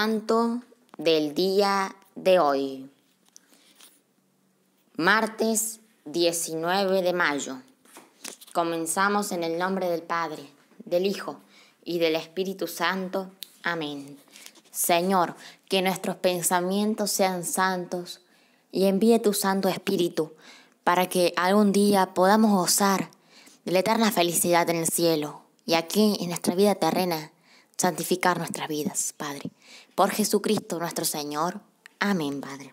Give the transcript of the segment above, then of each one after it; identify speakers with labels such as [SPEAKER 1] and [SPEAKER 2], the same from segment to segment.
[SPEAKER 1] Santo del día de hoy, martes 19 de mayo. Comenzamos en el nombre del Padre, del Hijo y del Espíritu Santo. Amén. Señor, que nuestros pensamientos sean santos y envíe tu Santo Espíritu para que algún día podamos gozar de la eterna felicidad en el cielo y aquí en nuestra vida terrena santificar nuestras vidas, Padre. Por Jesucristo nuestro Señor. Amén, Padre.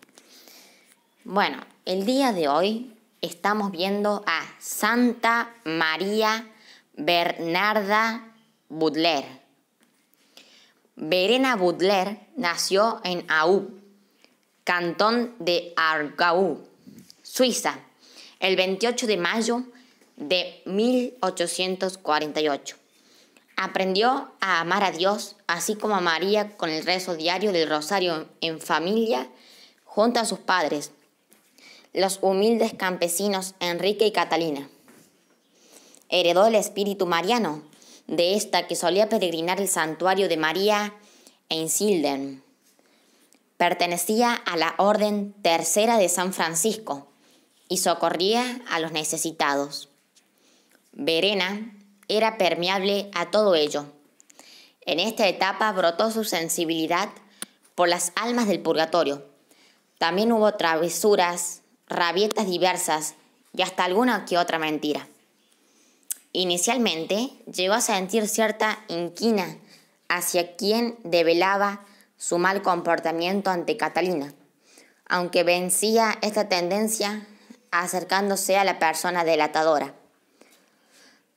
[SPEAKER 1] Bueno, el día de hoy estamos viendo a Santa María Bernarda Budler. Verena Budler nació en Aú, cantón de Argau, Suiza, el 28 de mayo de 1848 aprendió a amar a Dios, así como a María con el rezo diario del rosario en familia junto a sus padres, los humildes campesinos Enrique y Catalina. Heredó el espíritu mariano de esta que solía peregrinar el santuario de María en Silden. Pertenecía a la Orden Tercera de San Francisco y socorría a los necesitados. Verena, era permeable a todo ello. En esta etapa brotó su sensibilidad por las almas del purgatorio. También hubo travesuras, rabietas diversas y hasta alguna que otra mentira. Inicialmente llegó a sentir cierta inquina hacia quien develaba su mal comportamiento ante Catalina, aunque vencía esta tendencia acercándose a la persona delatadora.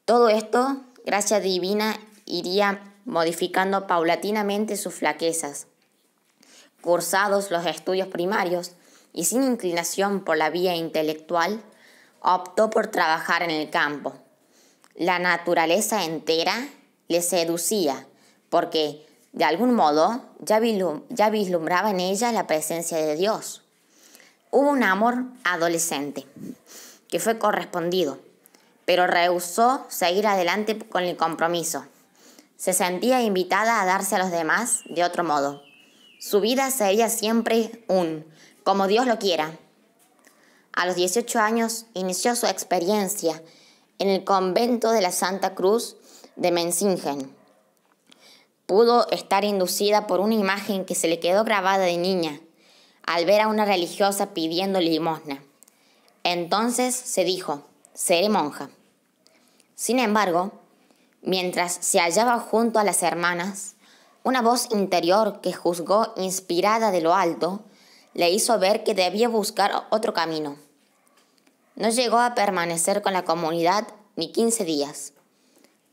[SPEAKER 1] Todo esto, gracia divina, iría modificando paulatinamente sus flaquezas. Cursados los estudios primarios y sin inclinación por la vía intelectual, optó por trabajar en el campo. La naturaleza entera le seducía, porque, de algún modo, ya, ya vislumbraba en ella la presencia de Dios. Hubo un amor adolescente, que fue correspondido pero rehusó seguir adelante con el compromiso. Se sentía invitada a darse a los demás de otro modo. Su vida sería siempre un, como Dios lo quiera. A los 18 años inició su experiencia en el convento de la Santa Cruz de Menzingen. Pudo estar inducida por una imagen que se le quedó grabada de niña al ver a una religiosa pidiendo limosna. Entonces se dijo, seré monja. Sin embargo, mientras se hallaba junto a las hermanas, una voz interior que juzgó inspirada de lo alto le hizo ver que debía buscar otro camino. No llegó a permanecer con la comunidad ni 15 días.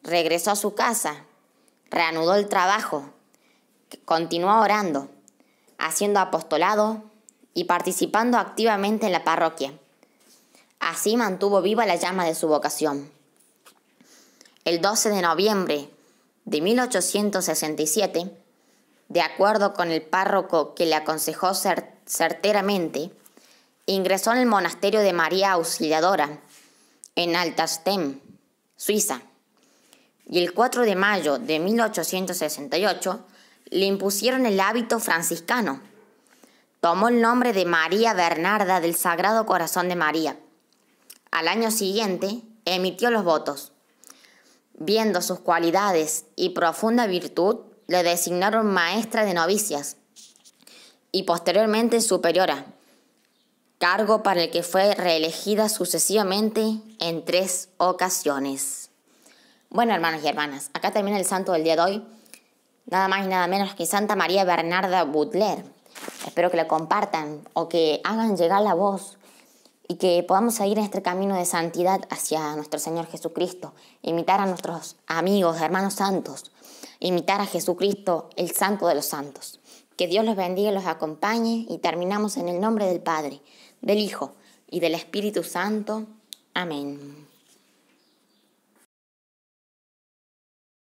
[SPEAKER 1] Regresó a su casa, reanudó el trabajo, continuó orando, haciendo apostolado y participando activamente en la parroquia. Así mantuvo viva la llama de su vocación el 12 de noviembre de 1867, de acuerdo con el párroco que le aconsejó certeramente, ingresó en el monasterio de María Auxiliadora, en Altastem, Suiza, y el 4 de mayo de 1868 le impusieron el hábito franciscano. Tomó el nombre de María Bernarda del Sagrado Corazón de María. Al año siguiente emitió los votos Viendo sus cualidades y profunda virtud, le designaron maestra de novicias y posteriormente superiora, cargo para el que fue reelegida sucesivamente en tres ocasiones. Bueno, hermanos y hermanas, acá termina el santo del día de hoy, nada más y nada menos que Santa María Bernarda Butler. Espero que la compartan o que hagan llegar la voz y que podamos seguir en este camino de santidad hacia nuestro Señor Jesucristo, imitar a nuestros amigos, hermanos santos, imitar a Jesucristo, el santo de los santos. Que Dios los bendiga y los acompañe y terminamos en el nombre del Padre, del Hijo y del Espíritu Santo. Amén.